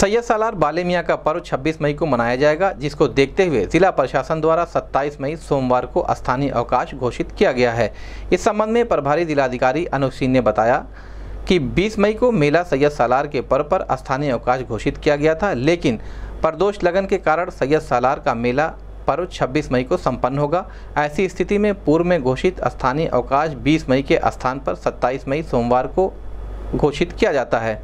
सैयद सालार बाले मियाँ का पर्व 26 मई को मनाया जाएगा जिसको देखते हुए जिला प्रशासन द्वारा 27 मई सोमवार को स्थानीय अवकाश घोषित किया गया है इस संबंध में प्रभारी जिलाधिकारी अनुप सिंह ने बताया कि 20 मई को मेला सैयद सालार के पर्व पर स्थानीय अवकाश घोषित किया गया था लेकिन प्रदोष लगन के कारण सैयद सालार का मेला पर्व 26 मई को संपन्न होगा ऐसी स्थिति में पूर्व में घोषित स्थानीय अवकाश 20 मई के स्थान पर 27 मई सोमवार को घोषित किया जाता है